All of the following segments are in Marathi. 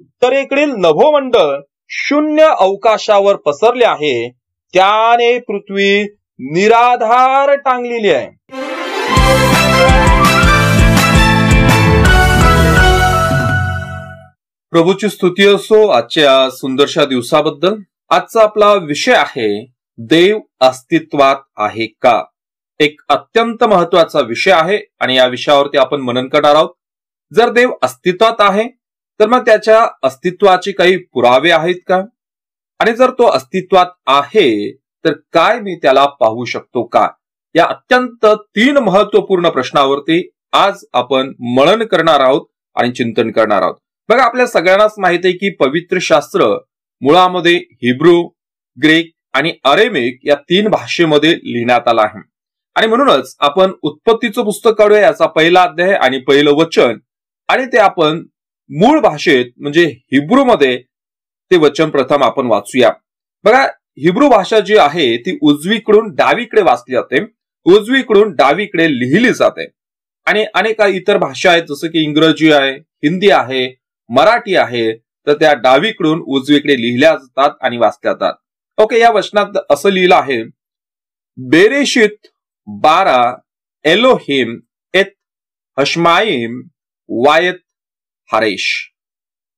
उत्तरेकडील नभोमंडळ शून्य अवकाशावर पसरले आहे त्याने पृथ्वी निराधार टांगलेली आहे प्रभूची स्तुती असो आजच्या सुंदरशा दिवसाबद्दल आजचा आपला विषय आहे देव अस्तित्वात आहे का एक अत्यंत महत्वाचा विषय आहे आणि या विषयावरती आपण मनन करणार आहोत जर देव अस्तित्वात आहे तर मग त्याच्या अस्तित्वाचे काही पुरावे आहेत का आणि जर तो अस्तित्वात आहे तर काय मी त्याला पाहू शकतो का या अत्यंत तीन महत्वपूर्ण प्रश्नावरती आज आपण मळण करणार आहोत आणि चिंतन करणार आहोत बघा आपल्या सगळ्यांनाच माहित आहे की पवित्र शास्त्र मुळामध्ये हिब्रू ग्रीक आणि अरेमिक या तीन भाषेमध्ये लिहिण्यात आला आहे आणि म्हणूनच आपण उत्पत्तीचं पुस्तक काढूया याचा पहिला अध्याय आणि पहिलं वचन आणि ते आपण मूळ भाषेत म्हणजे हिब्रू मध्ये ते वचन प्रथम आपण वाचूया बघा हिब्रू भाषा जी आहे ती उजवीकडून डावीकडे वाचली जाते उजवीकडून डावीकडे लिहिली जाते आणि अनेक इतर भाषा आहेत जसं की इंग्रजी आहे हिंदी आहे मराठी आहे तर त्या डावीकडून उजवीकडे लिहिल्या जातात आणि वाचल्या जातात ओके या वचनात असं लिहिलं आहे बेरेशित बारा एलोहिम एत हशमाईम वायत हरेश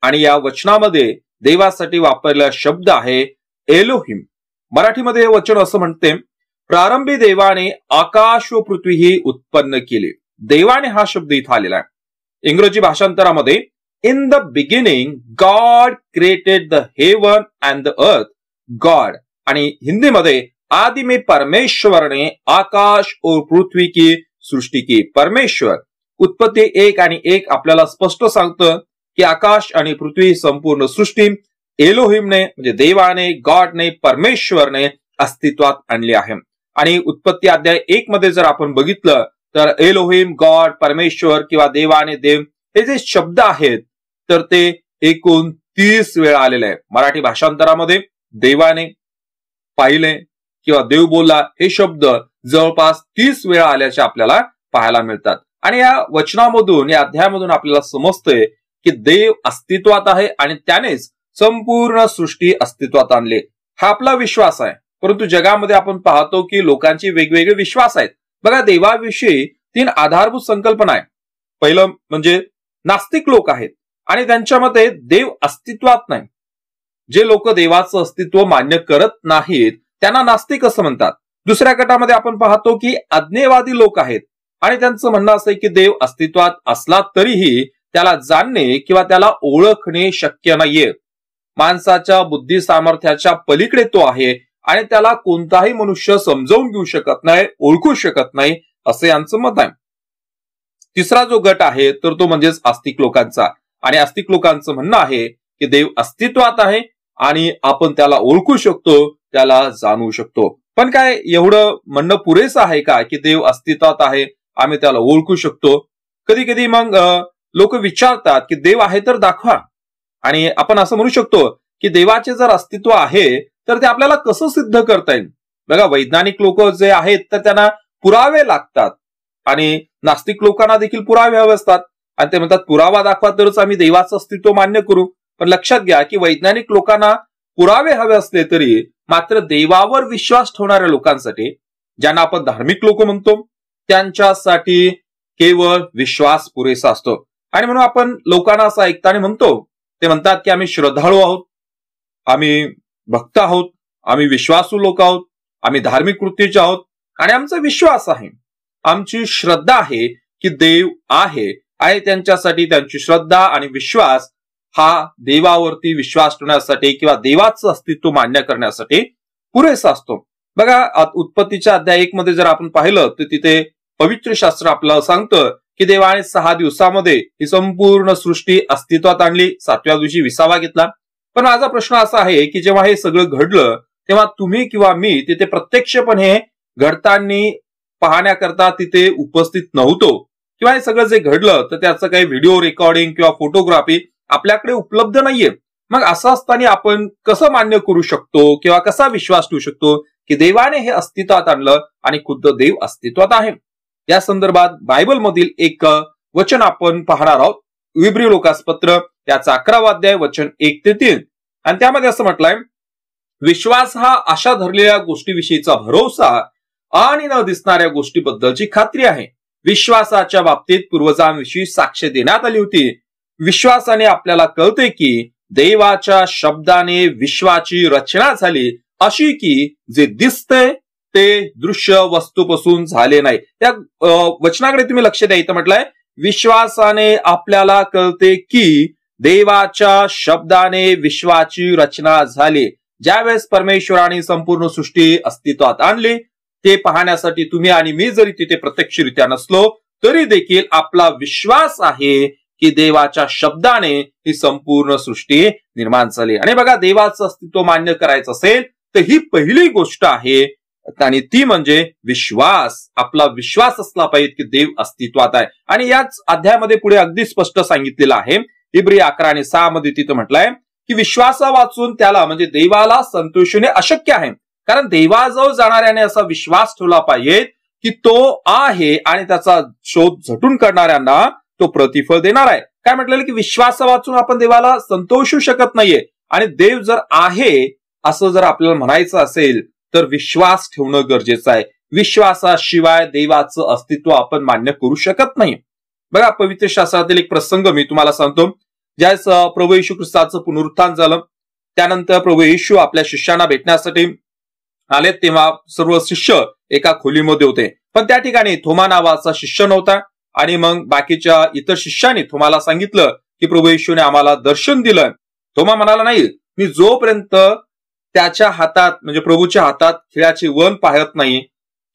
आणि या वचनामध्ये देवासाठी वापरलेला शब्द आहे एलोहिम मराठीमध्ये हे वचन असं म्हणते प्रारंभी देवाने आकाश व पृथ्वी ही उत्पन्न केली देवाने हा शब्द इथं आलेला आहे इंग्रजी भाषांतरामध्ये in the beginning God created the heaven and the earth God आणि हिंदीमध्ये आदि मी परमेश्वरने आकाश व पृथ्वी की सृष्टी की परमेश्वर उत्पत्ती एक आणि एक आपल्याला स्पष्ट सांगतं की आकाश आणि पृथ्वी संपूर्ण सृष्टी एलोहिमने म्हणजे देवाने गॉडने परमेश्वरने अस्तित्वात आणली आहे आणि उत्पत्ती अध्याय एक मध्ये जर आपण बघितलं तर एलोहिम गॉड परमेश्वर किंवा देवाने देव हे जे शब्द आहेत तर ते एकूण तीस वेळा आलेले आहे मराठी भाषांतरामध्ये देवाने पाहिले किंवा देव बोलला हे शब्द जवळपास तीस वेळा आल्याचे आपल्याला पाहायला मिळतात आणि या वचनामधून या अध्यायामधून आपल्याला समजतंय की देव अस्तित्वात आहे आणि त्यानेच संपूर्ण सृष्टी अस्तित्वात आणली हा आपला विश्वास आहे परंतु जगामध्ये आपण पाहतो की लोकांचे वेगवेगळे विश्वास आहेत बघा देवाविषयी तीन आधारभूत संकल्पना आहे पहिलं म्हणजे नास्तिक लोक आहेत आणि त्यांच्या मते देव अस्तित्वात नाही जे लोक देवाचं अस्तित्व मान्य करत नाहीत त्यांना नास्तिक असं म्हणतात दुसऱ्या गटामध्ये आपण पाहतो की अज्ञेवादी लोक आहेत आणि त्यांचं म्हणणं असं की देव अस्तित्वात असला तरीही त्याला जाणणे किंवा त्याला ओळखणे शक्य नाहीये माणसाच्या बुद्धी सामर्थ्याच्या पलीकडे तो आहे आणि त्याला कोणताही मनुष्य समजवून घेऊ शकत नाही ओळखू शकत नाही असं यांचं मत आहे तिसरा जो गट आहे तर तो म्हणजेच आस्तिक लोकांचा आणि आस्तिक लोकांचं म्हणणं आहे की देव अस्तित्वात आहे आणि आपण त्याला ओळखू शकतो त्याला जाणू शकतो पण काय एवढं म्हणणं पुरेसं आहे का की देव अस्तित्वात आहे आम्ही त्याला ओळखू शकतो कधी कधी मग लोक विचारतात की देव आहे तर दाखवा आणि आपण असं म्हणू शकतो की देवाचे जर अस्तित्व आहे तर ते आपल्याला कसं सिद्ध करता येईल बघा वैज्ञानिक लोक जे आहेत तर त्यांना पुरावे लागतात आणि नास्तिक लोकांना देखील पुरावे हवे असतात आणि ते म्हणतात पुरावा दाखवा तरच आम्ही देवाचं अस्तित्व मान्य करू पण लक्षात घ्या की वैज्ञानिक लोकांना पुरावे हवे असले तरी मात्र देवावर विश्वास ठेवणाऱ्या लोकांसाठी ज्यांना आपण धार्मिक लोक म्हणतो त्यांच्यासाठी केवळ विश्वास पुरेसा असतो आणि म्हणून आपण लोकांना असं ऐकताना म्हणतो ते म्हणतात की आम्ही श्रद्धाळू आहोत आम्ही भक्त आहोत आम्ही विश्वासू लोक आहोत आम्ही धार्मिक कृतीचे आहोत आणि आमचा विश्वास आहे आमची श्रद्धा आहे की देव आहे आणि त्यांच्यासाठी त्यांची श्रद्धा आणि विश्वास हा देवावरती विश्वास ठेवण्यासाठी किंवा देवाचं अस्तित्व मान्य करण्यासाठी पुरेसा असतो बघा उत्पत्तीच्या अध्याय एक मध्ये जर आपण पाहिलं तर तिथे पवित्र शास्त्र आपल्याला सांगतं की देवाने सहा दिवसामध्ये ही संपूर्ण सृष्टी अस्तित्वात आणली सातव्या दिवशी विसावा घेतला पण माझा प्रश्न असा आहे की जेव्हा हे सगळं घडलं तेव्हा तुम्ही किंवा मी तिथे प्रत्यक्षपणे घडताना पाहण्याकरता तिथे उपस्थित नव्हतो किंवा हे सगळं जे घडलं तर त्याचं काही व्हिडिओ रेकॉर्डिंग किंवा फोटोग्राफी आपल्याकडे उपलब्ध नाहीये मग असं असताना आपण कसं मान्य करू शकतो किंवा कसा विश्वास ठेवू शकतो की देवाने हे अस्तित्वात आणलं आणि खुद्द देव अस्तित्वात आहे या संदर्भात बायबलमधील एक वचन आपण पाहणार आहोत विब्री लोकास पत्र त्याचा अकरावा अध्याय वचन एक ते तीन आणि त्यामध्ये असं म्हटलंय विश्वास हा आशा धरलेल्या गोष्टीविषयीचा भरोसा आणि न दिसणाऱ्या गोष्टीबद्दलची खात्री आहे विश्वासाच्या बाबतीत पूर्वजांविषयी साक्ष देण्यात आली होती विश्वासाने आपल्याला कळते की देवाच्या शब्दाने विश्वाची रचना झाली अशी की जे दिसतंय ते दृश्य वस्तूपासून झाले नाही त्या वचनाकडे तुम्ही लक्ष द्या इथं म्हटलंय विश्वासाने आपल्याला कळते की देवाच्या शब्दाने विश्वाची रचना झाली ज्यावेळेस परमेश्वराने संपूर्ण सृष्टी अस्तित्वात आणली ते पाहण्यासाठी तुम्ही आणि मी जरी तिथे प्रत्यक्षरित्या नसलो तरी देखील आपला विश्वास आहे की देवाच्या शब्दाने ही संपूर्ण सृष्टी निर्माण झाली आणि बघा देवाचं अस्तित्व मान्य करायचं असेल तर ही पहिली गोष्ट आहे आणि ती म्हणजे विश्वास आपला विश्वास असला पाहिजे की देव अस्तित्वात आहे आणि याच अध्यायामध्ये पुढे अगदी स्पष्ट सांगितलेलं आहे इब्री अकरा आणि सहा मध्ये तिथं म्हटलंय की विश्वासा वाचून त्याला म्हणजे देवाला संतोषणे अशक्य आहे कारण देवाजवळ जाणाऱ्याने असा विश्वास ठेवला पाहिजे की तो आहे आणि त्याचा शोध झटून करणाऱ्यांना तो प्रतिफळ देणार आहे काय म्हटलेलं की विश्वास वाचून आपण देवाला संतोषू शकत नाहीये आणि देव जर आहे असं जर आपल्याला म्हणायचं असेल तर विश्वास ठेवणं गरजेचं आहे विश्वासाशिवाय देवाचं अस्तित्व आपण मान्य करू शकत नाही बघा पवित्र शास्त्रातील एक प्रसंग मी तुम्हाला सांगतो ज्यास प्रभू येशू ख्रिस्ताचं पुनरुत्थान झालं त्यानंतर प्रभू येशू आपल्या शिष्यांना भेटण्यासाठी आले तेव्हा सर्व शिष्य एका खोलीमध्ये होते पण त्या ठिकाणी थोमा नावाचा शिष्य नव्हता आणि मग बाकीच्या इतर शिष्यांनी थोमाला सांगितलं की प्रभू येशूने आम्हाला दर्शन दिलं थोमा म्हणाला नाही मी जोपर्यंत त्याच्या हातात म्हणजे प्रभूच्या हातात खिळाचे वन पाहत नाही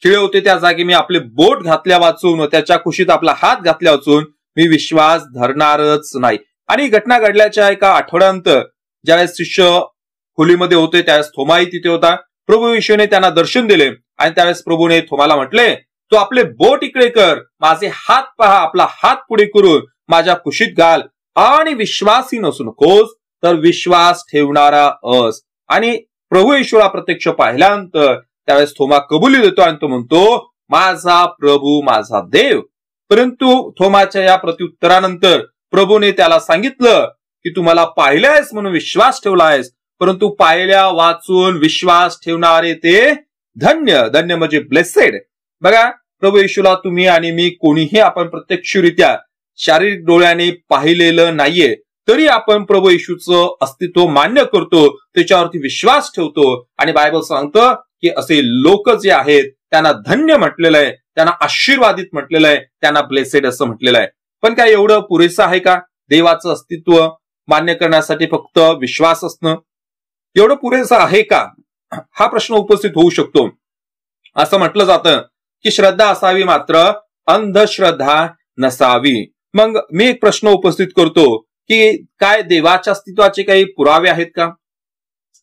खिळे होते त्या जागी मी आपले बोट घातल्या वाचून त्याच्या खुशीत आपला हात घातल्या वाचून मी विश्वास धरणारच नाही आणि घटना घडल्याच्या एका आठवड्यानंतर ज्यावेळेस शिष्य खोलीमध्ये होते त्यावेळेस थोमाही तिथे होता प्रभू विषयने त्यांना दर्शन दिले आणि त्यावेळेस प्रभूने थोमाला म्हटले तो आपले बोट इकडे कर माझे हात पहा आपला हात पुढे करून माझ्या खुशीत घाल आणि विश्वासी नसू नकोस तर विश्वास ठेवणारा अस आणि प्रभू येशूला प्रत्यक्ष पाहिल्यानंतर त्यावेळेस थोमा कबुली देतो आणि तो म्हणतो माझा प्रभू माझा देव परंतु थोमाच्या या प्रत्युत्तरानंतर प्रभूने त्याला सांगितलं की तुम्हाला आहेस म्हणून विश्वास ठेवला आहेस परंतु पाहिल्या वाचून विश्वास ठेवणारे ते धन्य धन्य म्हणजे ब्लेसेड बघा प्रभू येशूला तुम्ही आणि मी कोणीही आपण प्रत्यक्षरित्या शारीरिक डोळ्याने पाहिलेलं नाहीये तरी आपण प्रभू येशूचं अस्तित्व मान्य करतो त्याच्यावरती विश्वास ठेवतो आणि बायबल सांगतं की असे लोक जे आहेत त्यांना धन्य म्हटलेलं आहे त्यांना आशीर्वादित म्हटलेलं आहे त्यांना ब्लेसेड असं म्हटलेलं आहे पण काय एवढं पुरेसं आहे का देवाचं अस्तित्व मान्य करण्यासाठी फक्त विश्वास असणं एवढं पुरेसं आहे का हा प्रश्न उपस्थित होऊ शकतो असं म्हटलं जातं की श्रद्धा असावी मात्र अंधश्रद्धा नसावी मग मी एक प्रश्न उपस्थित करतो की काय देवाच्या अस्तित्वाचे काही पुरावे आहेत का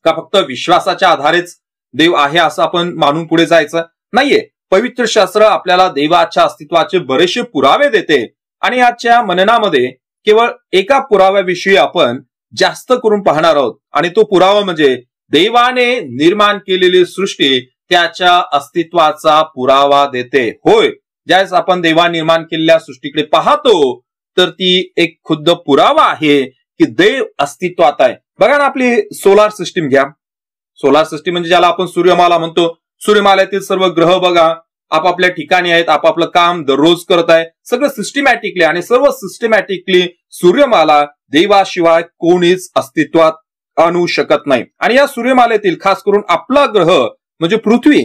का फक्त विश्वासाच्या आधारेच देव आहे असं आपण मानून पुढे जायचं नाहीये पवित्र शास्त्र आपल्याला देवाच्या अस्तित्वाचे बरेचसे पुरावे देते आणि आजच्या मननामध्ये केवळ एका पुराव्याविषयी आपण जास्त करून पाहणार आहोत आणि तो पुरावा म्हणजे देवाने निर्माण केलेली सृष्टी त्याच्या अस्तित्वाचा पुरावा देते होय ज्यावेळेस आपण देवा निर्माण केलेल्या सृष्टीकडे पाहतो तर ती एक खुद्द पुरावा आहे की देव अस्तित्वात आहे बघा ना आपली सोलार सिस्टीम घ्या सोलार सिस्टीम म्हणजे ज्याला आपण सूर्यमाला म्हणतो सूर्यमालातील सर्व ग्रह बघा आपापल्या ठिकाणी आहेत आपापलं काम दररोज करत आहे सगळं सिस्टमॅटिकली आणि सर्व सिस्टमॅटिकली सूर्यमाला देवाशिवाय कोणीच अस्तित्वात आणू शकत नाही आणि या सूर्यमालेतील खास करून आपला ग्रह म्हणजे पृथ्वी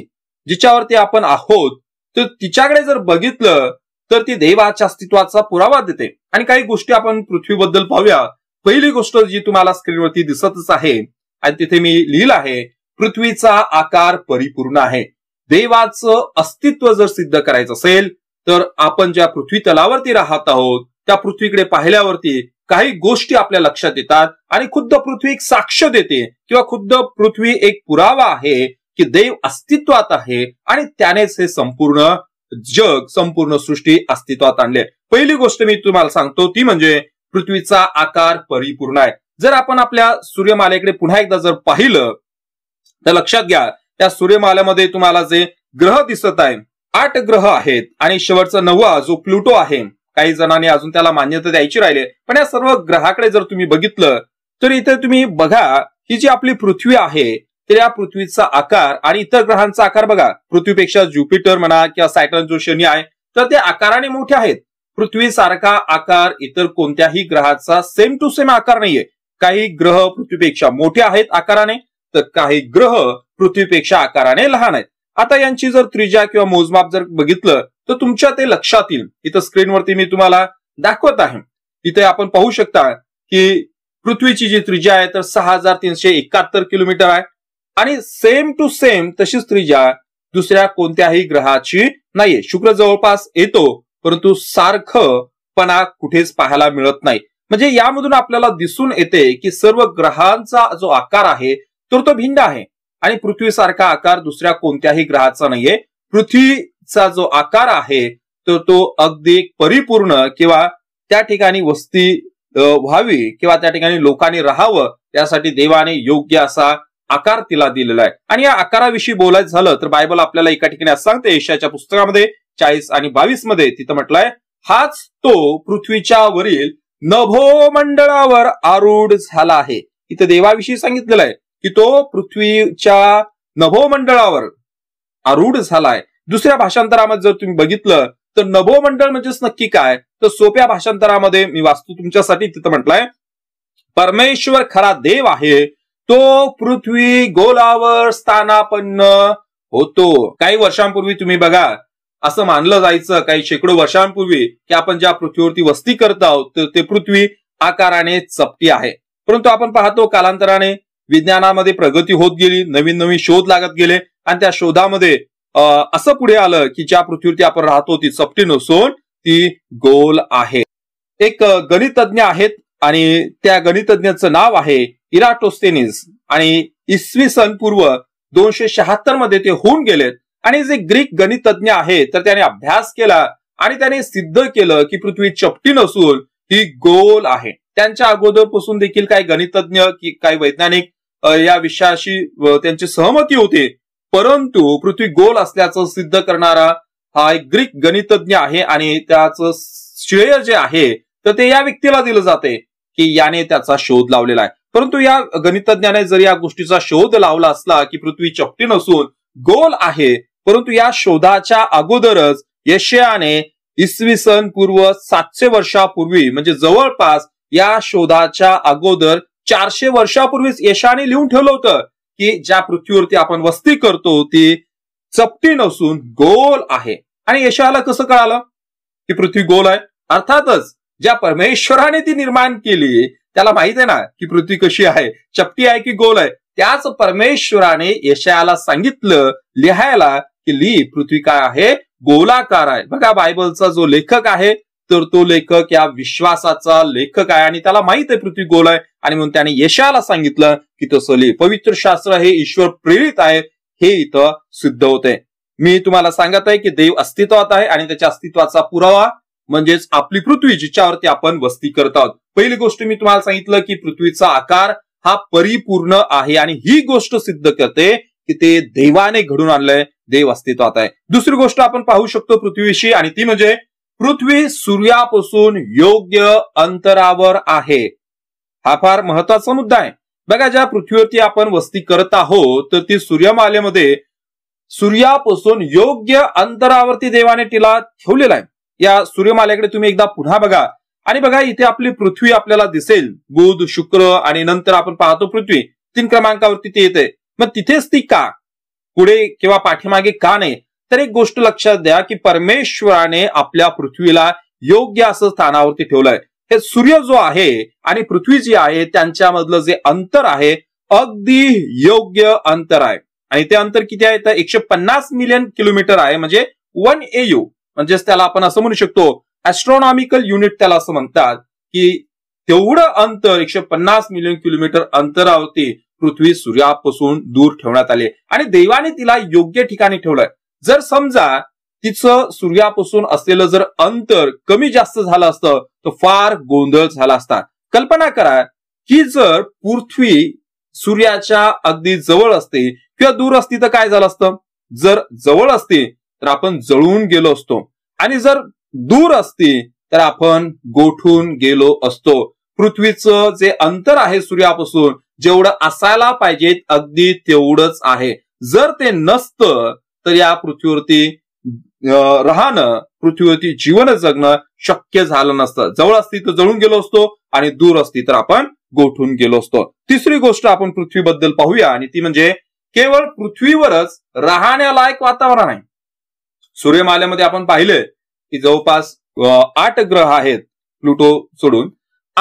जिच्यावरती आपण आहोत तर तिच्याकडे जर बघितलं तर ती देवाच्या अस्तित्वाचा पुरावा देते आणि काही गोष्टी आपण पृथ्वीबद्दल पाहूया पहिली गोष्ट जी तुम्हाला स्क्रीनवरती दिसतच आहे आणि तिथे मी लिहिलं आहे पृथ्वीचा आकार परिपूर्ण आहे देवाचं अस्तित्व जर सिद्ध करायचं असेल तर आपण ज्या पृथ्वी तलावरती राहत आहोत त्या पृथ्वीकडे पाहिल्यावरती काही गोष्टी आपल्या लक्षात येतात आणि खुद्द पृथ्वी एक साक्ष देते किंवा खुद्द पृथ्वी एक पुरावा आहे की देव अस्तित्वात आहे आणि त्यानेच हे संपूर्ण जग संपूर्ण सृष्टी अस्तित्वात आणले पहिली गोष्ट मी तुम्हाला सांगतो ती म्हणजे पृथ्वीचा आकार परिपूर्ण आहे जर आपण आपल्या सूर्यमालेकडे पुन्हा एकदा जर पाहिलं तर लक्षात घ्या त्या सूर्यमालेमध्ये तुम्हाला जे ग्रह दिसत आहे आठ ग्रह आहेत आणि शेवटचा नववा जो प्लुटो आहे काही जणांनी अजून त्याला मान्यता द्यायची राहिली पण या सर्व ग्रहाकडे जर तुम्ही बघितलं तर इथे तुम्ही बघा ही जी आपली पृथ्वी आहे तर या पृथ्वीचा आकार आणि इतर ग्रहांचा आकार बघा पृथ्वीपेक्षा ज्युपिटर म्हणा किंवा सायटन जो शनी आहे तर ते आकाराने मोठे आहेत पृथ्वीसारखा आकार इतर कोणत्याही ग्रहाचा सेम टू सेम आकार नाहीये काही ग्रह पृथ्वीपेक्षा मोठे आहेत आकाराने तर काही ग्रह पृथ्वीपेक्षा आकाराने लहान आहेत आता यांची जर त्रिजा किंवा मोजमाप जर बघितलं तर तुमच्या ते लक्षात येईल इथं स्क्रीनवरती मी तुम्हाला दाखवत आहे इथे आपण पाहू शकता की पृथ्वीची जी त्रिजा आहे तर सहा हजार तीनशे किलोमीटर आहे आणि सेम टू सेम तशीच त्रिज्या दुसऱ्या कोणत्याही ग्रहाची नाहीये शुक्र जवळपास येतो परंतु सारखं पणा कुठेच पाहायला मिळत नाही म्हणजे यामधून आपल्याला दिसून येते की सर्व ग्रहांचा जो आकार आहे तर तो भिंड आहे आणि पृथ्वीसारखा आकार दुसऱ्या कोणत्याही ग्रहाचा नाहीये पृथ्वीचा जो आकार आहे तर तो अगदी परिपूर्ण किंवा त्या ठिकाणी वस्ती व्हावी किंवा त्या ठिकाणी लोकांनी राहावं त्यासाठी देवाने योग्य असा आकार तिला दिलेला आहे आणि या आकाराविषयी बोलायचं झालं तर बायबल आपल्याला एका ठिकाणी असं सांगते एशियाच्या पुस्तकामध्ये चाळीस आणि बावीस मध्ये तिथं म्हटलंय हाच तो पृथ्वीच्या वरील नभोमंडळावर आरूढ झाला आहे इथं देवाविषयी सांगितलेलं आहे की तो पृथ्वीच्या नभोमंडळावर आरूढ झालाय दुसऱ्या भाषांतरामध्ये जर तुम्ही बघितलं तर नभोमंडळ म्हणजेच नक्की काय तर सोप्या भाषांतरामध्ये मी वास्तू तुमच्यासाठी तिथं म्हटलंय परमेश्वर खरा देव आहे तो पृथ्वी गोलावर स्थानापन्न होतो काही वर्षांपूर्वी तुम्ही बघा असं मानलं जायचं काही शेकडो वर्षांपूर्वी की आपण ज्या पृथ्वीवरती वस्ती करत आहोत ते पृथ्वी आकाराने चपटी आहे परंतु आपण पाहतो कालांतराने विज्ञानामध्ये प्रगती होत गेली नवीन नवीन शोध लागत गेले आणि त्या शोधामध्ये असं पुढे आलं की ज्या पृथ्वीवरती आपण राहतो ती चपटी नसून ती गोल आहे एक गणितज्ञ आहेत आणि त्या गणितज्ञाचं नाव आहे इराटोस्टेनिस आणि इसवी सन पूर्व दोनशे शहात्तर मध्ये ते होऊन गेलेत आणि जे ग्रीक गणितज्ञ आहे तर त्याने अभ्यास केला आणि त्याने सिद्ध केलं की पृथ्वी चपटी नसून ही गोल आहे त्यांच्या अगोदरपासून देखील काही गणितज्ञ की काही वैज्ञानिक या विषयाशी त्यांची सहमती होते परंतु पृथ्वी गोल असल्याचं सिद्ध करणारा हा एक ग्रीक गणितज्ञ आहे आणि त्याचं श्रेय जे आहे तर ते या व्यक्तीला दिलं जाते की याने त्याचा शोध लावलेला आहे परंतु या गणितज्ञाने जर या गोष्टीचा शोध लावला असला की पृथ्वी चपटी नसून गोल आहे परंतु या शोधाच्या अगोदरच यशयाने इसवी सन पूर्व सातशे वर्षापूर्वी म्हणजे जवळपास या शोधाच्या अगोदर चारशे वर्षापूर्वीच यशाने लिहून ठेवलं होतं की ज्या पृथ्वीवरती आपण वस्ती करतो ती चपटी नसून गोल आहे आणि यशाला कसं कळालं की पृथ्वी गोल आहे अर्थातच ज्या परमेश्वराने ती निर्माण केली त्याला माहित आहे ना की पृथ्वी कशी आहे चपटी आहे की गोल आहे त्याच परमेश्वराने यशयाला सांगितलं लिहायला की ली पृथ्वी काय आहे गोलाकार आहे बघा बायबलचा जो लेखक आहे तर तो लेखक या विश्वासाचा लेखक आहे आणि त्याला माहित आहे पृथ्वी गोल आहे आणि म्हणून त्याने यशाला सांगितलं की तसं लिह पवित्र शास्त्र हे ईश्वर प्रेरित आहे हे इथं सिद्ध होते मी तुम्हाला सांगत आहे की देव अस्तित्वात आहे आणि त्याच्या अस्तित्वाचा पुरावा म्हणजेच आपली पृथ्वी जिच्यावरती आपण वस्ती करत आहोत पहिली गोष्ट मी तुम्हाला सांगितलं की पृथ्वीचा आकार हा परिपूर्ण आहे आणि ही गोष्ट सिद्ध करते की ते देवाने घडून आणलंय देव अस्तित्वात आहे दुसरी गोष्ट आपण पाहू शकतो पृथ्वीशी आणि ती म्हणजे पृथ्वी सूर्यापासून योग्य अंतरावर आहे हा फार महत्वाचा मुद्दा आहे बघा ज्या पृथ्वीवरती आपण वस्ती करत आहोत तर ती सूर्यमालेमध्ये सूर्यापासून योग्य अंतरावरती देवाने तिला ठेवलेला आहे या सूर्यमालेकडे तुम्ही एकदा पुन्हा बघा आणि बघा इथे आपली पृथ्वी आपल्याला दिसेल बुध शुक्र आणि नंतर आपण पाहतो पृथ्वी तीन क्रमांकावरती ती येते मग तिथेच ती का पुढे किंवा पाठीमागे का नाही तर एक गोष्ट लक्षात द्या की परमेश्वराने आपल्या पृथ्वीला योग्य असं स्थानावरती ठेवलंय हे सूर्य जो आहे आणि पृथ्वी जी आहे त्यांच्यामधलं जे अंतर आहे अगदी योग्य अंतर आहे आणि ते अंतर किती आहे तर एकशे पन्नास मिलियन किलोमीटर आहे म्हणजे वन यू म्हणजेच त्याला आपण असं म्हणू शकतो ऍस्ट्रॉनॉमिकल युनिट त्याला असं म्हणतात की तेवढं अंतर एकशे पन्नास मिलियन किलोमीटर अंतरावरती पृथ्वी सूर्यापासून दूर ठेवण्यात आले आणि देवाने तिला योग्य ठिकाणी ठेवलंय जर समजा तिचं सूर्यापासून असलेलं जर अंतर कमी जास्त झालं असतं तर फार गोंधळ झाला असता कल्पना करा की जर पृथ्वी सूर्याच्या अगदी जवळ असते किंवा दूर असती तर काय झालं असतं जर जवळ असते तर आपण जळून गेलो असतो आणि जर दूर असती तर आपण गोठून गेलो असतो पृथ्वीचं जे अंतर आहे सूर्यापासून जेवढं असायला पाहिजे अगदी तेवढंच आहे जर ते नसतं तर या पृथ्वीवरती राहणं पृथ्वीवरती जीवन जगणं शक्य झालं नसतं जवळ असती तर जळून गेलो असतो आणि दूर असती तर आपण गोठून गेलो असतो तिसरी गोष्ट आपण पृथ्वीबद्दल पाहूया आणि ती म्हणजे केवळ पृथ्वीवरच राहण्यालायक वातावरण आहे सूर्यमालेमध्ये आपण पाहिलंय की जवळपास आठ ग्रह आहेत प्लुटो सोडून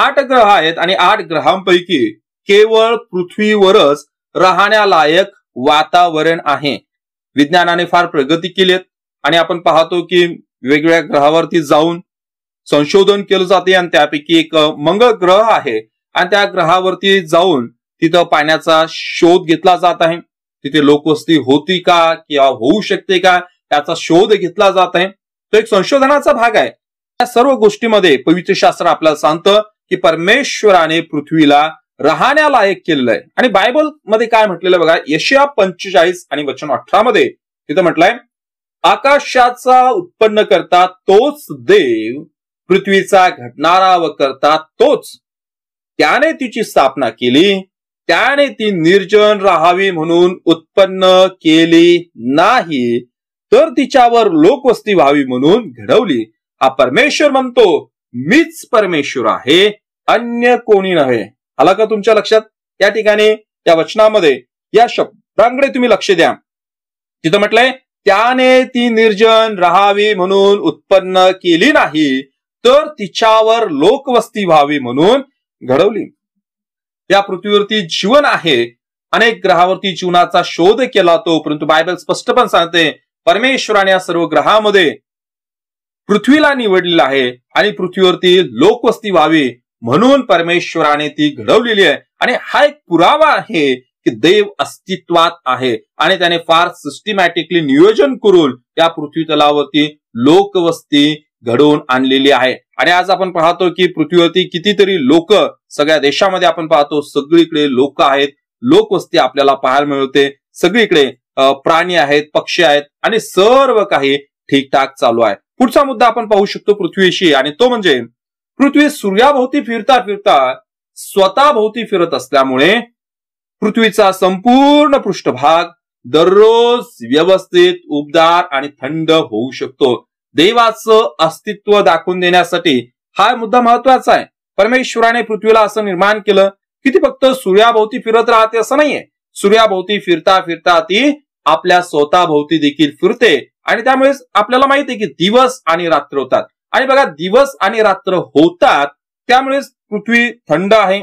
आठ ग्रह आहेत आणि आठ ग्रहांपैकी केवळ पृथ्वीवरच राहण्यालायक वातावरण आहे विज्ञानाने फार प्रगती केली आणि आपण पाहतो की वेगवेगळ्या ग्रहावरती जाऊन संशोधन केलं जाते आणि त्यापैकी एक मंगळ ग्रह आहे आणि त्या ग्रहावरती जाऊन तिथं पाण्याचा शोध घेतला जात आहे तिथे लोकवस्ती होती का किंवा होऊ शकते का त्याचा शोध घेतला जात आहे तो एक संशोधनाचा भाग आहे या सर्व गोष्टीमध्ये पवित्र शास्त्र आपल्याला सांगतं की परमेश्वराने पृथ्वीला राहण्यालायक केलेलं आहे आणि बायबल मध्ये काय म्हटलेलं बघा यशया पंचेचाळीस आणि वचन अठरा मध्ये तिथं म्हटलंय आकाशाचा उत्पन्न करता तोच देव पृथ्वीचा घडणारा व करता तोच त्याने तिची स्थापना केली त्याने ती निर्जन राहावी म्हणून उत्पन्न केली नाही तर तिच्यावर लोकवस्ती व्हावी म्हणून घडवली हा परमेश्वर म्हणतो मीच परमेश्वर आहे अन्य कोणी नव्हे आला का तुमच्या लक्षात या ठिकाणी या वचनामध्ये या शब्दांकडे तुम्ही लक्ष द्या तिथं म्हटलंय त्याने ती निर्जन राहावी म्हणून उत्पन्न केली नाही तर तिच्यावर लोकवस्ती व्हावी म्हणून घडवली या पृथ्वीवरती जीवन आहे अनेक ग्रहावरती जीवनाचा शोध केला तो परंतु बायबल स्पष्ट पण सांगते परमेश्वराने या सर्व ग्रहामध्ये पृथ्वीला निवडलेलं आहे आणि पृथ्वीवरती लोकवस्ती व्हावी म्हणून परमेश्वराने ती घडवलेली आहे आणि हा एक पुरावा आहे की देव अस्तित्वात आहे आणि त्याने फार सिस्टिमॅटिकली नियोजन करून या पृथ्वी तलावरती लोकवस्ती घडवून आणलेली आहे आणि आज आपण पाहतो की पृथ्वीवरती कितीतरी लोक सगळ्या देशामध्ये आपण पाहतो सगळीकडे लोक आहेत लोकवस्ती आपल्याला पाहायला मिळते सगळीकडे प्राणी आहेत पक्षी आहेत आणि सर्व काही ठीकठाक चालू आहे पुढचा मुद्दा आपण पाहू शकतो पृथ्वीशी आणि तो म्हणजे पृथ्वी सूर्याभोवती फिरता फिरता स्वतःभोवती फिरत असल्यामुळे पृथ्वीचा संपूर्ण पृष्ठभाग दररोज व्यवस्थित उबदार आणि थंड होऊ शकतो देवाचं अस्तित्व दाखवून देण्यासाठी हा मुद्दा महत्वाचा आहे परमेश्वराने पृथ्वीला असं निर्माण केलं की ती फक्त सूर्याभोवती फिरत राहते असं नाहीये सूर्याभोवती फिरता फिरता ती आपल्या स्वतःभोवती देखील फिरते आणि त्यामुळेच आपल्याला माहिती आहे की दिवस आणि रात्र होतात आणि बघा दिवस आणि रात्र होतात त्यामुळेच पृथ्वी थंड आहे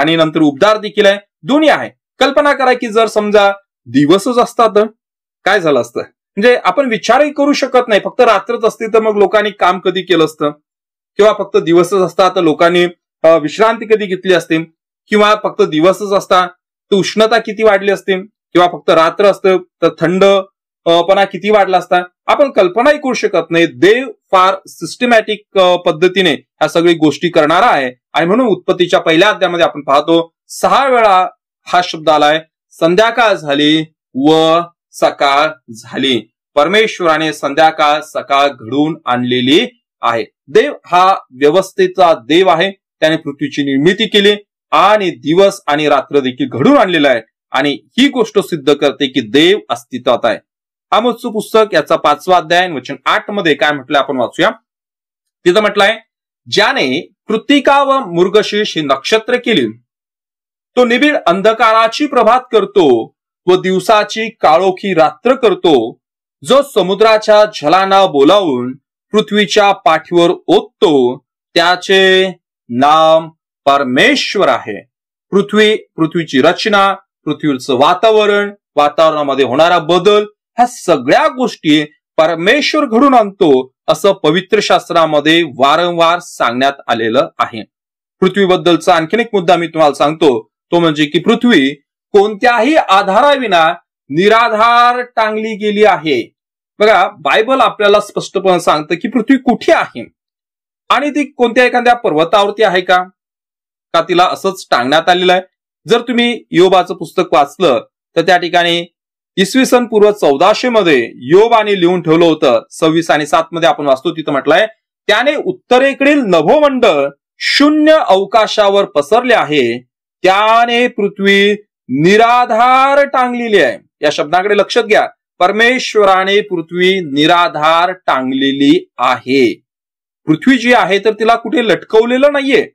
आणि नंतर उबदार देखील आहे दोन्ही आहे कल्पना करा की जर समजा दिवसच असतात काय झालं असतं म्हणजे आपण विचारही करू शकत नाही फक्त रात्रच असते तर मग लोकांनी काम कधी केलं असतं किंवा फक्त दिवसच असता तर लोकांनी विश्रांती कधी घेतली असते किंवा फक्त दिवसच असता तर उष्णता किती वाढली असते किंवा फक्त रात्र असतं तर थंड पणा किती वाढला असता आपण कल्पनाही करू शकत नाही देव फार सिस्टमॅटिक पद्धतीने ह्या सगळी गोष्टी करणारा आहे आणि म्हणून उत्पत्तीच्या पहिल्या अध्यामध्ये आपण पाहतो सहा वेळा हा शब्द आलाय संध्याकाळ झाली व सकाळ झाली परमेश्वराने संध्याकाळ सकाळ घडून आणलेली आहे देव हा व्यवस्थेचा देव आहे त्याने पृथ्वीची निर्मिती केली आणि दिवस आणि रात्र देखील घडून आणलेला आहे आणि ही गोष्ट सिद्ध करते की देव अस्तित्वात आहे आमोजचं पुस्तक याचा पाचवा अध्याय वचन आठ मध्ये काय म्हटलं आपण वाचूया तिथं म्हटलंय ज्याने कृतिका व मृगशीर्ष ही नक्षत्र केली तो निबिड अंधकाराची प्रभात करतो व दिवसाची काळोखी रात्र करतो जो समुद्राच्या झलाना बोलावून पृथ्वीच्या पाठीवर ओततो त्याचे नाम परमेश्वर आहे पृथ्वी पृथ्वीची रचना पृथ्वीचं वातावरण वातावरणामध्ये होणारा बदल ह्या सगळ्या गोष्टी परमेश्वर घडून आणतो असं पवित्र शास्त्रामध्ये वारंवार सांगण्यात आलेलं आहे पृथ्वीबद्दलचा आणखीन एक मुद्दा मी तुम्हाला सांगतो तो म्हणजे की पृथ्वी कोणत्याही आधाराविना निराधार टांगली गेली आहे बघा बायबल आपल्याला स्पष्टपणे सांगतं की पृथ्वी कुठे आहे आणि ती कोणत्या एखाद्या पर्वतावरती आहे का का तिला असंच टांगण्यात आलेलं आहे जर तुम्ही योबाचं पुस्तक वाचलं तर त्या ठिकाणी इसवी सन पूर्व चौदाशे मध्ये योबाने लिहून ठेवलं होतं सव्वीस आणि सात मध्ये आपण वाचतो तिथं म्हटलंय त्याने उत्तरेकडील नभोमंडळ शून्य अवकाशावर पसरले आहे त्याने पृथ्वी निराधार टांगलेली आहे या शब्दाकडे लक्षात घ्या परमेश्वराने पृथ्वी निराधार टांगलेली आहे पृथ्वी जी आहे तर तिला कुठे लटकवलेलं नाहीये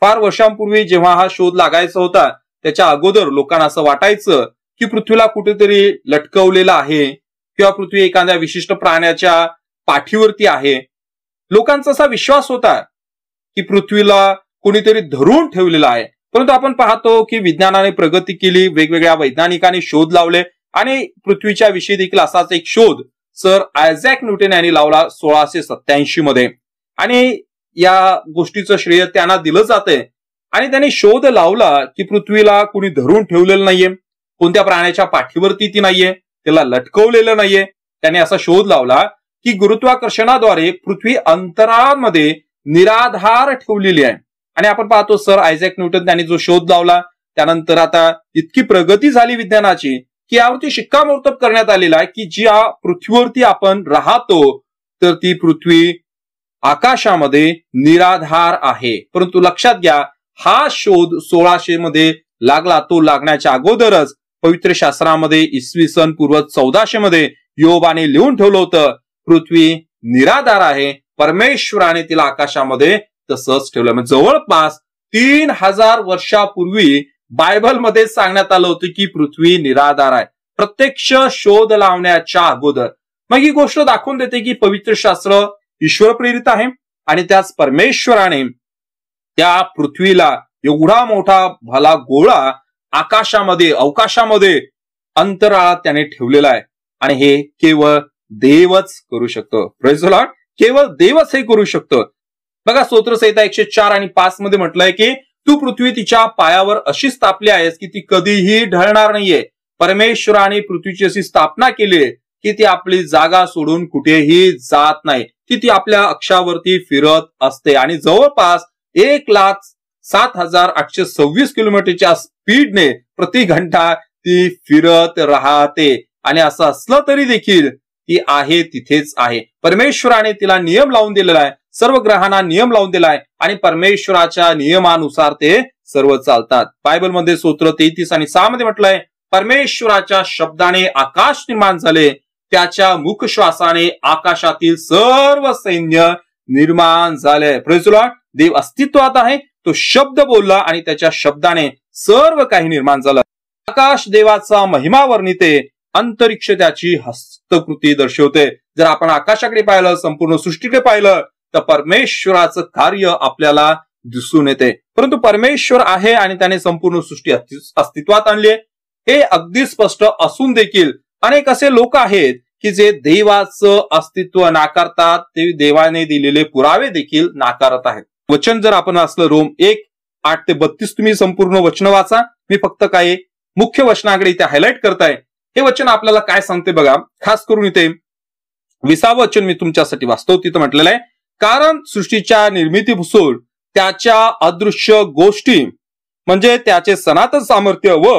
फार वर्षांपूर्वी जेव्हा हा शोध लागायचा होता त्याच्या अगोदर लोकांना असं वाटायचं की पृथ्वीला कुठेतरी लटकवलेलं आहे किंवा पृथ्वी एखाद्या विशिष्ट प्राण्याच्या पाठीवरती आहे लोकांचा असा विश्वास होता की पृथ्वीला कोणीतरी धरून ठेवलेला आहे परंतु आपण पाहतो की विज्ञानाने प्रगती केली वेगवेगळ्या वैज्ञानिकांनी शोध लावले आणि पृथ्वीच्या विषयी देखील असाच एक शोध सर आयझॅक न्यूटन यांनी लावला सोळाशे सत्याऐंशी मध्ये आणि या गोष्टीचं श्रेय त्यांना दिलं जाते आणि त्याने शोध लावला की पृथ्वीला कुणी धरून ठेवलेलं नाहीये कोणत्या प्राण्याच्या पाठीवरती ती नाहीये त्याला लटकवलेलं नाहीये त्याने असा शोध लावला की गुरुत्वाकर्षणाद्वारे पृथ्वी अंतरामध्ये निराधार ठेवलेली आहे आणि आपण पाहतो सर आयझॅक न्यूटन त्यांनी जो शोध लावला त्यानंतर आता इतकी प्रगती झाली विज्ञानाची की यावरती शिक्कामोर्तब करण्यात आलेला आहे की ज्या पृथ्वीवरती आपण राहतो तर ती पृथ्वी आकाशामध्ये निराधार आहे परंतु लक्षात घ्या हा शोध सोळाशे मध्ये लागला तो लागण्याच्या अगोदरच पवित्र शास्त्रामध्ये इसवी सन पूर्व चौदाशे मध्ये योबाने लिहून ठेवलं होतं पृथ्वी निराधार आहे परमेश्वराने तिला आकाशामध्ये तसंच ठेवलं म्हणजे जवळपास तीन हजार वर्षापूर्वी बायबलमध्ये सांगण्यात आलं होतं की पृथ्वी निराधार आहे प्रत्यक्ष शोध लावण्याच्या अगोदर मग ही गोष्ट दाखवून देते की पवित्र शास्त्र ईश्वर प्रेरित आहे आणि त्याच परमेश्वराने त्या पृथ्वीला एवढा मोठा भला गोळा आकाशामध्ये अवकाशामध्ये अंतराळात त्याने ठेवलेला आहे आणि हे केवळ देवच करू शकतो प्रेझोला केवळ देवच हे करू शकतो बघा स्तोत्रसंहिता एकशे चार आणि पाच मध्ये म्हटलंय की तू पृथ्वी तिच्या पायावर अशी स्थापली आहेस की ती कधीही ढळणार नाहीये परमेश्वराने पृथ्वीची अशी स्थापना केली की ती आपली जागा सोडून कुठेही जात नाही ती ती आपल्या अक्षावरती फिरत असते आणि जवळपास एक लाख सात हजार आठशे सव्वीस किलोमीटरच्या स्पीडने प्रति घंटा ती फिरत राहते आणि असं असलं तरी देखील ती आहे तिथेच आहे परमेश्वराने तिला नियम लावून दिलेला आहे सर्व ग्रहांना नियम लावून दिलाय आणि परमेश्वराच्या नियमानुसार ते सर्व चालतात बायबलमध्ये सूत्र तेहतीस आणि सहा मध्ये म्हटलंय परमेश्वराच्या शब्दाने आकाश निर्माण झाले त्याच्या मुख श्वासाने आकाशातील सर्व सैन्य निर्माण झाले प्रयसुलॉट देव अस्तित्वात आहे तो शब्द बोलला आणि त्याच्या शब्दाने सर्व काही निर्माण झालं आकाश देवाचा महिमा वर्णिते अंतरिक्ष त्याची हस्तकृती दर्शवते जर आपण आकाशाकडे पाहिलं संपूर्ण सृष्टीकडे पाहिलं तर परमेश्वराचं कार्य आपल्याला दिसून येते परंतु परमेश्वर आहे आणि त्याने संपूर्ण सृष्टी अस्तित्वात आणली हे अगदी स्पष्ट असून देखील अनेक असे लोक आहेत की जे देवाचं अस्तित्व नाकारतात ते देवाने दिलेले पुरावे देखील नाकारत आहेत वचन जर आपण असलं रोम एक आठ ते बत्तीस तुम्ही संपूर्ण वचन वाचा मी फक्त काही मुख्य वचनाकडे इथे हायलाइट करताय हे वचन आपल्याला काय सांगते बघा खास करून इथे विसावं वचन मी तुमच्यासाठी वाचतो तिथं म्हटलेलं आहे कारण सृष्टीच्या निर्मितीपासून त्याच्या अदृश्य गोष्टी म्हणजे त्याचे सनातन सामर्थ्य व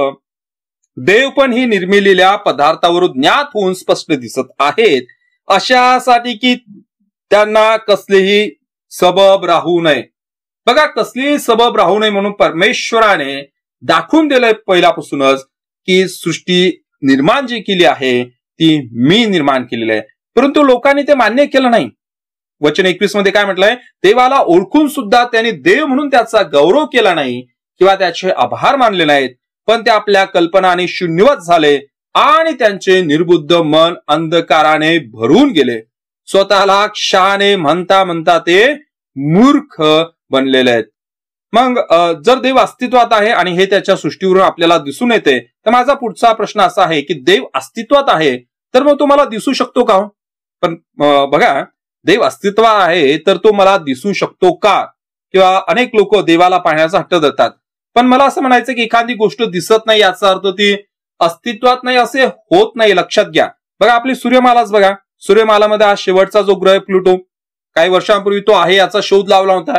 देव पण ही निर्मिलेल्या पदार्थावरून ज्ञात होऊन स्पष्ट दिसत आहेत अशासाठी की त्यांना कसलेही सबब राहू नये बघा कसलीही सबब राहू नये म्हणून परमेश्वराने दाखवून दिलंय पहिल्यापासूनच की सृष्टी निर्माण जी केली आहे ती मी निर्माण केलेली आहे परंतु लोकांनी ते मान्य केलं नाही वचन एकवीस मध्ये काय म्हटलंय देवाला ओळखून सुद्धा त्यांनी देव म्हणून त्याचा गौरव केला नाही किंवा त्याचे आभार मानले नाहीत पण ते आपल्या कल्पनाने शून्यवत झाले आणि त्यांचे निर्बुद्ध मन अंधकाराने भरून गेले स्वतःला क्षाने म्हणता म्हणता ते मूर्ख बनलेले आहेत मग जर देव अस्तित्वात आहे आणि हे त्याच्या सृष्टीवरून आपल्याला दिसून येते तर माझा पुढचा प्रश्न असा आहे की देव अस्तित्वात आहे तर मग तो मला दिसू शकतो का हो? पण बघा देव अस्तित्वात आहे तर तो मला दिसू शकतो का किंवा अनेक लोक देवाला पाहण्याचा हट्ट देतात पण मला असं म्हणायचं की एखादी गोष्ट दिसत नाही याचा अर्थ ती अस्तित्वात नाही असे होत नाही लक्षात घ्या बघा आपली सूर्यमालाच बघा सूर्यमालामध्ये आज शेवटचा जो ग्रह प्लुटो काही वर्षांपूर्वी तो आहे याचा शोध लावला होता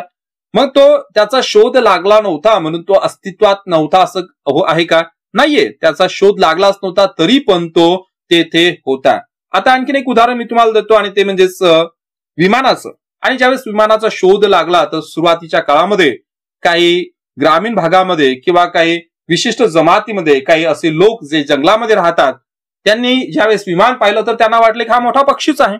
मग तो त्याचा शोध लागला नव्हता म्हणून तो अस्तित्वात नव्हता असं हो आहे का नाहीये त्याचा शोध लागलाच नव्हता तरी पण तो तेथे होता आता आणखीन एक उदाहरण मी तुम्हाला देतो आणि ते म्हणजेच विमानाचं आणि ज्यावेळेस विमानाचा शोध लागला तर सुरुवातीच्या काळामध्ये काही ग्रामीण भागामध्ये किंवा काही विशिष्ट जमातीमध्ये काही असे लोक जे जंगलामध्ये राहतात त्यांनी ज्यावेळेस विमान पाहिलं तर त्यांना वाटले की हा मोठा पक्षीच आहे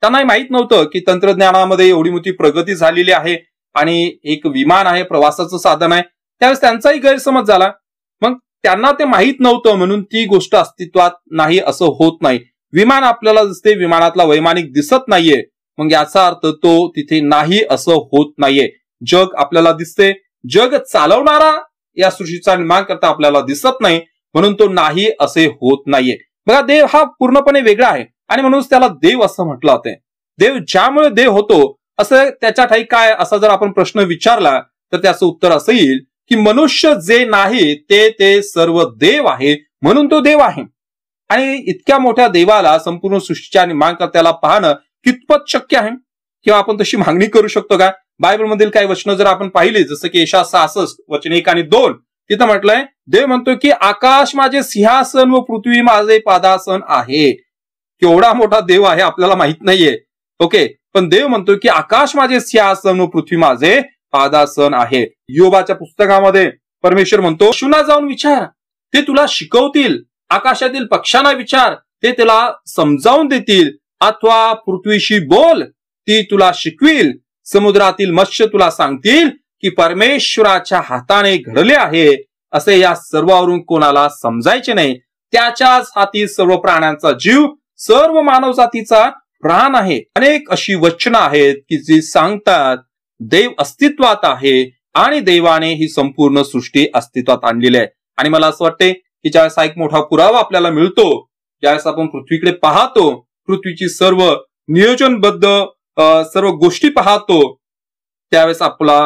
त्यांनाही माहीत नव्हतं की तंत्रज्ञानामध्ये एवढी मोठी प्रगती झालेली आहे आणि एक विमान आहे प्रवासाचं साधन आहे त्यावेळेस त्यांचाही गैरसमज झाला मग त्यांना ते माहीत नव्हतं म्हणून ती गोष्ट अस्तित्वात नाही असं होत नाही विमान आपल्याला दिसते विमानातला वैमानिक दिसत नाहीये मग याचा अर्थ तो तिथे नाही असं होत नाहीये जग आपल्याला दिसते जग चालवणारा या सृष्टीचा निर्माण करता आपल्याला दिसत नाही म्हणून तो नाही असे होत नाहीये बघा देव हा पूर्णपणे वेगळा आहे आणि म्हणून त्याला देव असं म्हटलं होतं देव ज्यामुळे देव होतो असं त्याच्या ठाई काय असा जर आपण प्रश्न विचारला तर त्याचं उत्तर असं येईल की मनुष्य जे नाही ते ते सर्व देव आहे म्हणून तो देव आहे आणि इतक्या मोठ्या देवाला संपूर्ण सृष्टीच्या निर्माण करत्याला पाहणं कितपत शक्य आहे किंवा आपण तशी मागणी करू शकतो का बायबलमधील काही वचनं जर आपण पाहिली जसं की यशा सहासष्ट वचन एक आणि दोन तिथं म्हटलंय देव म्हणतो की आकाश माझे सिंहासन व पृथ्वी माझे पादासन आहे केवढा मोठा देव आहे आपल्याला माहित नाहीये ओके पण देव म्हणतो की आकाश माझे सिंहासन व पृथ्वी माझे पादासन आहे योबाच्या पुस्तकामध्ये परमेश्वर म्हणतो शुना जाऊन विचार ते तुला शिकवतील आकाशातील पक्षांना विचार ते तुला समजावून देतील अथवा पृथ्वीशी बोल ती तुला शिकविल समुद्रातील मत्स्य तुला सांगतील की परमेश्वराच्या हाताने घडले आहे असे या सर्वावरून कोणाला समजायचे नाही त्याच्याच हाती सर्व प्राण्यांचा जीव सर्व मानव जातीचा प्राण आहे अनेक अशी वचन आहेत की जी सांगतात देव अस्तित्वात आहे आणि देवाने ही संपूर्ण सृष्टी अस्तित्वात आणलेली आहे आणि मला असं वाटते की ज्यावेळेस एक मोठा पुरावा आपल्याला मिळतो ज्यावेळेस आपण पृथ्वीकडे पाहतो पृथ्वीची सर्व नियोजनबद्ध सर्व गोष्टी पाहतो त्यावेळेस आपला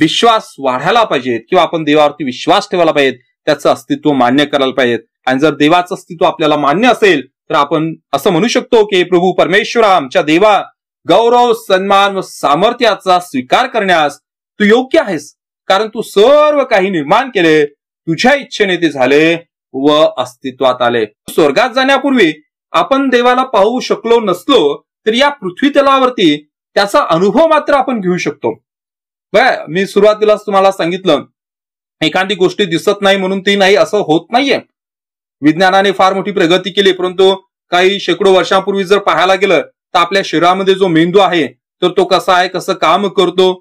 विश्वास वाढायला पाहिजेत किंवा आपण देवावरती विश्वास ठेवायला पाहिजे त्याचं अस्तित्व मान्य करायला पाहिजे आणि जर देवाचं अस्तित्व आपल्याला मान्य असेल तर आपण असं म्हणू शकतो की प्रभू परमेश्वर आमच्या देवा गौरव सन्मान व सामर्थ्याचा स्वीकार करण्यास तू योग्य आहेस कारण तू सर्व काही निर्माण केले तुझ्या इच्छेने ते झाले व अस्तित्वात आले स्वर्गात जाण्यापूर्वी आपण देवाला पाहू शकलो नसलो तर या पृथ्वी तलावरती त्याचा अनुभव मात्र आपण घेऊ शकतो बघा मी सुरुवातीलाच तुम्हाला सांगितलं एखादी गोष्टी दिसत नाही म्हणून ती नाही असं होत नाहीये विज्ञानाने फार मोठी प्रगती केली परंतु काही शेकडो वर्षांपूर्वी जर पाहायला गेलं तर आपल्या शरीरामध्ये जो मेंदू आहे तर तो कसा आहे कसं काम करतो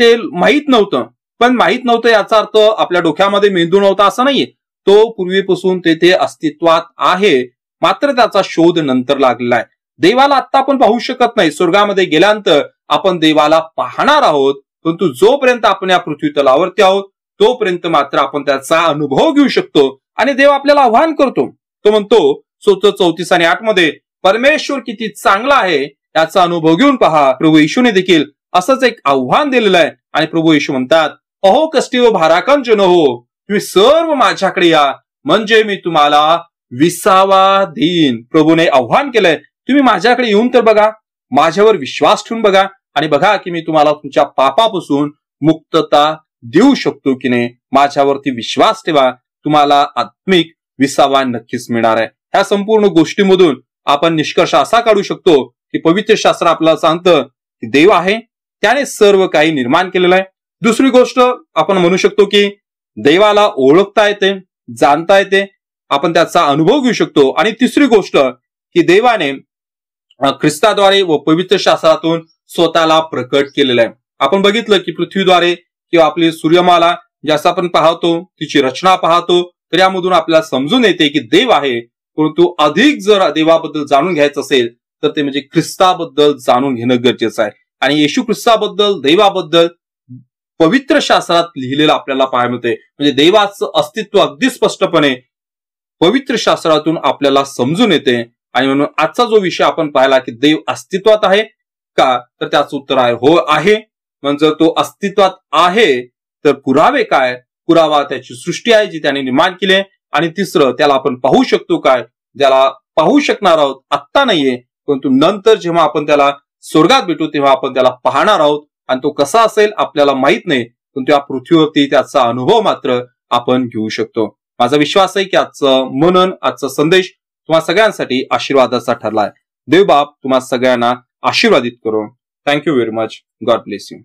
ते माहीत नव्हतं पण माहीत नव्हतं याचा अर्थ आपल्या डोक्यामध्ये मेंदू नव्हता असं नाहीये तो पूर्वीपासून तेथे अस्तित्वात आहे मात्र त्याचा शोध नंतर लागलेला आहे देवाला आत्ता आपण पाहू शकत नाही स्वर्गामध्ये गेल्यानंतर आपण देवाला पाहणार आहोत परंतु जोपर्यंत आपण या पृथ्वी तलावरती आहोत तोपर्यंत मात्र आपण त्याचा अनुभव घेऊ शकतो आणि देव आपल्याला आव्हान करतो तो म्हणतो स्वतः चौतीस आणि आठ मध्ये परमेश्वर किती चांगला आहे याचा अनुभव घेऊन पहा प्रभू येशूने देखील असंच एक आव्हान दिलेलं आहे आणि प्रभू येशू म्हणतात अहो कष्टी व भाराकांज न हो तुम्ही सर्व माझ्याकडे या म्हणजे मी तुम्हाला विसावा दिन प्रभूने आव्हान केलंय तुम्ही माझ्याकडे येऊन तर बघा माझ्यावर विश्वास ठेवून बघा आणि बघा की मी तुम्हाला तुमच्या पापापासून मुक्तता देऊ शकतो की नाही माझ्यावरती विश्वास ठेवा तुम्हाला आत्मिक विसावा नक्कीच मिळणार आहे ह्या संपूर्ण गोष्टीमधून आपण निष्कर्ष असा काढू शकतो की पवित्र शास्त्र आपल्याला सांगतं की देव आहे त्याने सर्व काही निर्माण केलेलं आहे दुसरी गोष्ट आपण म्हणू शकतो की देवाला ओळखता येते जाणता येते आपण त्याचा अनुभव घेऊ शकतो आणि तिसरी गोष्ट की देवाने ख्रिस्ताद्वारे व पवित्र शास्त्रातून स्वतःला प्रकट केलेलं आहे आपण बघितलं की पृथ्वीद्वारे किंवा आपली सूर्यमाला ज्यास आपण पाहतो तिची रचना पाहतो तर यामधून आपल्याला समजून येते की देव आहे परंतु अधिक जर देवाबद्दल जाणून घ्यायचं असेल तर ते म्हणजे ख्रिस्ताबद्दल जाणून घेणं गरजेचं आहे आणि येशू ख्रिस्ताबद्दल देवाबद्दल पवित्र शास्त्रात लिहिलेलं आपल्याला पाहायला मिळते म्हणजे देवाचं अस्तित्व अगदी स्पष्टपणे पवित्र शास्त्रातून आपल्याला समजून येते आणि म्हणून आजचा जो विषय आपण पाहिला की देव अस्तित्वात आहे का तर त्याचं उत्तर आहे हो आहे म्हणजे जर तो अस्तित्वात आहे तर पुरावे काय पुरावा त्याची सृष्टी आहे जी त्याने निर्माण केली आहे आणि तिसरं त्याला आपण पाहू शकतो काय ज्याला पाहू शकणार आहोत आत्ता नाहीये परंतु नंतर जेव्हा आपण त्याला स्वर्गात भेटू तेव्हा आपण त्याला पाहणार आहोत आणि तो कसा असेल आपल्याला माहित नाही पण त्या पृथ्वीवरती त्याचा अनुभव मात्र आपण घेऊ शकतो माझा विश्वास आहे की आजचं मनन आजचा संदेश तुम्हा सगळ्यांसाठी आशीर्वादाचा ठरलाय देवबाप तुम्हा सगळ्यांना आशीर्वादित करो thank you very much God bless you